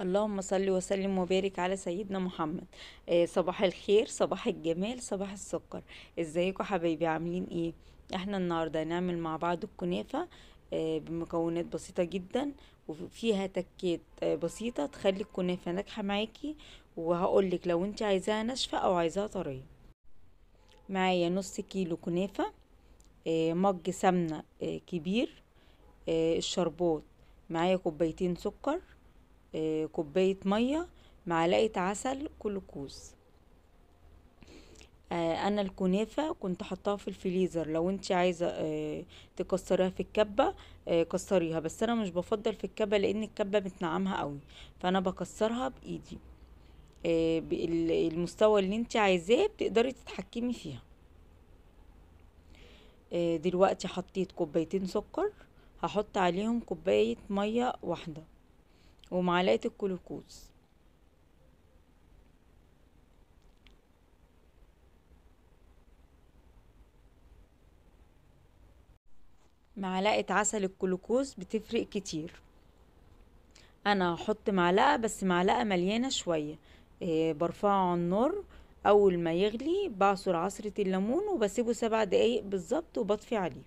اللهم صل وسلم وبارك على سيدنا محمد آه صباح الخير صباح الجمال صباح السكر ازيكم حبايبي عاملين ايه احنا النهارده هنعمل مع بعض الكنافه آه بمكونات بسيطه جدا وفيها تكات آه بسيطه تخلي الكنافه ناجحه معاكي وهقولك لو انت عايزاها ناشفه او عايزاها طريه معايا نص كيلو كنافه آه، مج سمنه آه، كبير آه، الشربات معايا كوبايتين سكر آه، كوباية مية معلقة عسل كل كوز آه، انا الكنافة كنت حطاها في الفريزر لو انت عايزة آه، تكسريها في الكبة كسريها بس انا مش بفضل في الكبة لان الكبة بتنعمها قوي فانا بكسرها بايدي المستوى اللي انت عايزاه بتقدري تتحكمي فيها دلوقتي حطيت كوبايتين سكر هحط عليهم كوباية مية واحدة ومعلقة الكلوكوز معلقة عسل الكلوكوز بتفرق كتير انا هحط معلقة بس معلقة مليانة شوية إيه برفعه على النار اول ما يغلي بعصر عصرة الليمون وبسيبه سبع دقايق بالظبط وبطفي عليه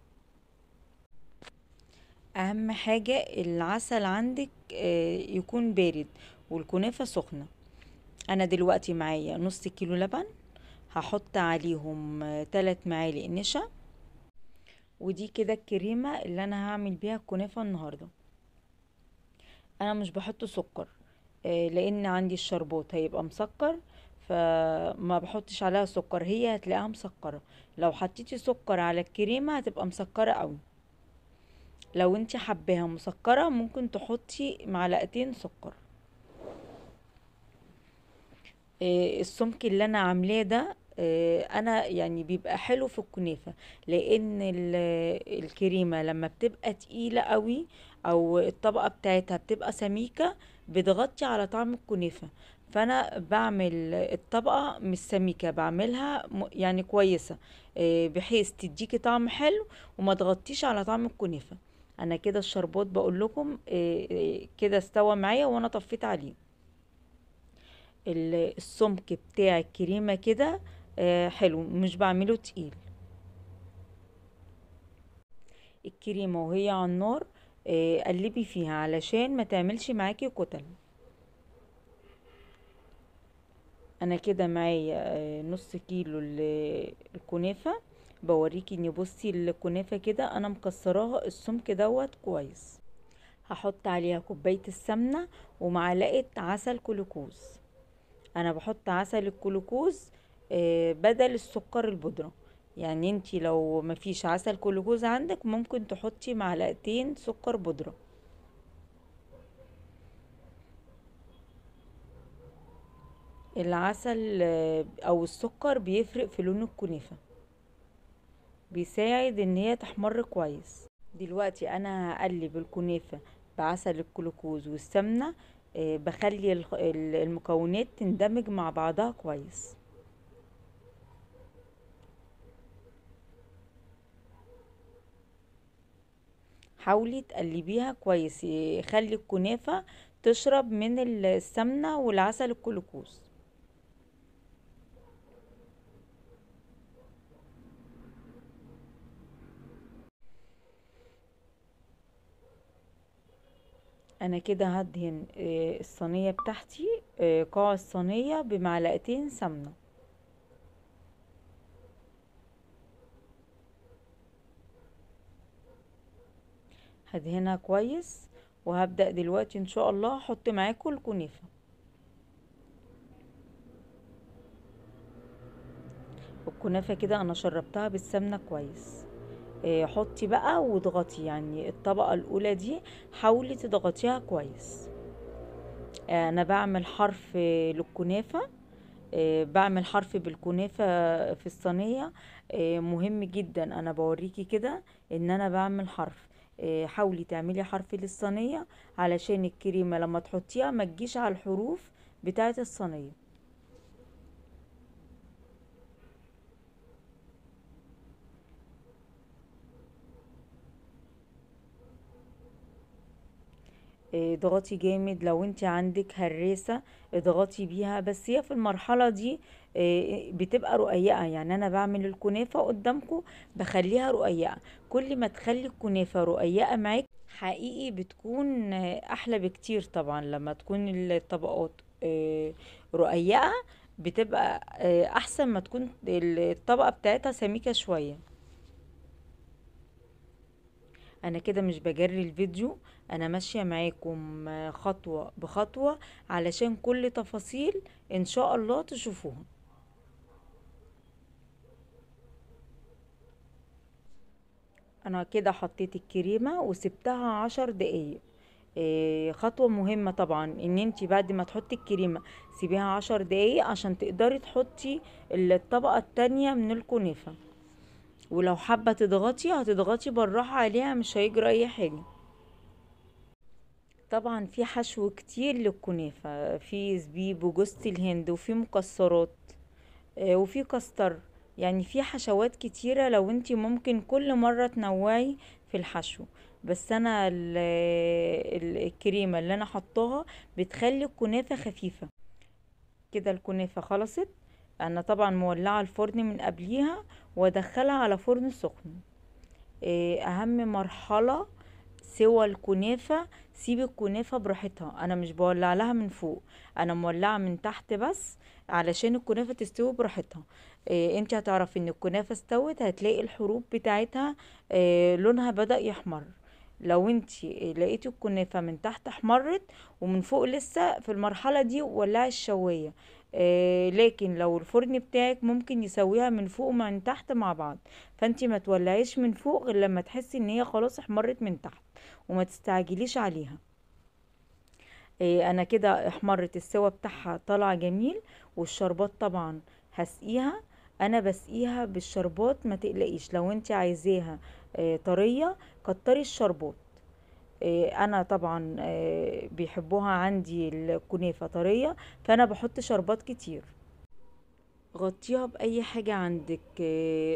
اهم حاجة العسل عندك آه، يكون بارد والكنافة سخنة انا دلوقتي معايا نص كيلو لبن هحط عليهم تلات معالق نشا ودي كده الكريمة اللي انا هعمل بيها الكنافة النهاردة انا مش بحط سكر آه، لان عندي الشربات هيبقى مسكر فما بحطش عليها سكر هي هتلاقيها مسكرة لو حطيتي سكر على الكريمة هتبقى مسكرة قوي لو انت حباها مسكرة ممكن تحطي معلقتين سكر آه، السمك اللي انا عاملاه ده آه، انا يعني بيبقى حلو في الكنافه لان الكريمه لما بتبقى تقيله قوي او الطبقه بتاعتها بتبقى سميكه بتغطي على طعم الكنافه فانا بعمل الطبقه مش سميكه بعملها يعني كويسه آه، بحيث تديكي طعم حلو وما تغطيش على طعم الكنافه انا كده الشربات بقول لكم آه، آه، كده استوى معايا وانا طفيت عليه السمك بتاع الكريمة كده آه، حلو مش بعمله تقيل الكريمة وهي على النار قلبي فيها علشان ما تعملش معاكي كتل انا كده معايا نص كيلو الكنافة بوريكي ان بصي الكنافه كده انا مكسراها السمك دوت كويس هحط عليها كوبايه السمنه ومعلقه عسل كلوكوز انا بحط عسل الكلوكوز آه، بدل السكر البودره يعني انتي لو مفيش عسل كلوكوز عندك ممكن تحطي معلقتين سكر بودره العسل آه، او السكر بيفرق في لون الكنافه بيساعد ان هي تحمر كويس دلوقتي انا هقلب الكنافة بعسل الجلوكوز والسمنة آه، بخلي المكونات تندمج مع بعضها كويس حاولي تقلبيها كويس آه، خلي الكنافة تشرب من السمنة والعسل الجلوكوز انا كده هدهن آه، الصينيه بتاعتي آه، قاع الصينيه بمعلقتين سمنه هدهنها كويس وهبدأ دلوقتي ان شاء الله احط معاكم الكنافة الكنافة كده انا شربتها بالسمنة كويس آه، حطي بقى واضغطي يعني الطبقة الأولى دي حاولي تضغطيها كويس آه، أنا بعمل حرف للكنافة آه، بعمل حرف بالكنافة في الصينية مهم جدا أنا بوريكي كده إن أنا بعمل حرف حاولي تعملي حرف للصينية علشان الكريمة لما تحطيها ما تجيش على الحروف بتاعة الصينية اضغطي جامد لو انت عندك هراسة اضغطي بيها بس هي في المرحلة دي آه، بتبقى رقيقة يعني انا بعمل الكنافة قدامكم بخليها رقيقة كل ما تخلي الكنافة رقيقة معاك حقيقي بتكون احلى بكتير طبعا لما تكون الطبقات آه، رقيقة بتبقى آه، احسن ما تكون الطبقة بتاعتها سميكة شوية انا كده مش بجري الفيديو انا ماشية معاكم خطوة بخطوة علشان كل تفاصيل ان شاء الله تشوفوها انا كده حطيت الكريمة وسبتها عشر دقايق إيه خطوة مهمة طبعا ان انت بعد ما تحطي الكريمة سيبيها عشر دقايق عشان تقدري تحطي الطبقة التانية من الكنافة ولو حابة تضغطي هتضغطي بالراحة عليها مش هيجرى اي حاجة طبعا في حشو كتير للكنافة في زبيب وجوزة الهند وفي مكسرات آه، وفي كستر يعني في حشوات كتيرة لو انتي ممكن كل مرة تنوعي في الحشو بس انا الكريمة اللي انا حطاها بتخلي الكنافة خفيفة كده الكنافة خلصت انا طبعا مولعه الفرن من قبليها وادخلها على فرن سخن إيه، اهم مرحله سوى الكنافه سيب الكنافه براحتها انا مش بولع لها من فوق انا مولعه من تحت بس علشان الكنافه تستوي براحتها إيه انت هتعرفي ان الكنافه استوت هتلاقي الحروب بتاعتها إيه لونها بدا يحمر لو انت لقيتي الكنافه من تحت احمرت ومن فوق لسه في المرحله دي ولا الشوايه آه لكن لو الفرن بتاعك ممكن يسويها من فوق ومن تحت مع بعض فانت ما تولعيش من فوق غير لما تحسي ان هي خلاص احمرت من تحت وما تستعجليش عليها آه انا كده احمرت السوا بتاعها طالعه جميل والشربات طبعا هسقيها انا بسقيها بالشربات ما تقلقيش لو انت عايزاها آه، طريه كتري الشربات آه، انا طبعا آه، بيحبوها عندي الكنافه طريه فانا بحط شربات كتير غطيها باي حاجه عندك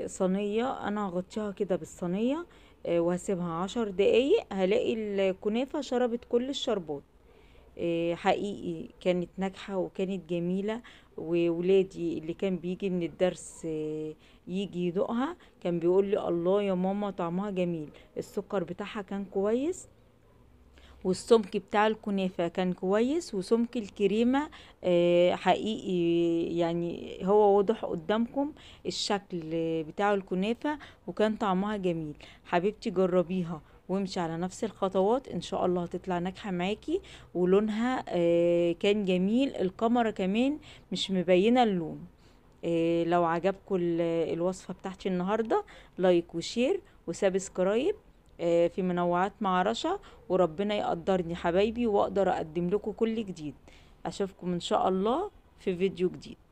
صينيه انا هغطيها كده بالصينيه وهسيبها عشر دقايق هلاقي الكنافه شربت كل الشربات حقيقي كانت ناجحه وكانت جميله وولادي اللي كان بيجي من الدرس آه، يجي يدوقها كان بيقول لي الله يا ماما طعمها جميل السكر بتاعها كان كويس والسمك بتاع الكنافة كان كويس وسمك الكريمة آه، حقيقي يعني هو وضح قدامكم الشكل بتاع الكنافة وكان طعمها جميل حبيبتي جربيها وامشي على نفس الخطوات ان شاء الله هتطلع ناجحه معاكي ولونها آه، كان جميل القمره كمان مش مبينه اللون آه، لو عجبكم الوصفه بتاعتي النهارده لايك وشير وسبسكرايب آه، في منوعات مع رشا وربنا يقدرني حبايبي واقدر اقدم لكم كل جديد اشوفكم ان شاء الله في فيديو جديد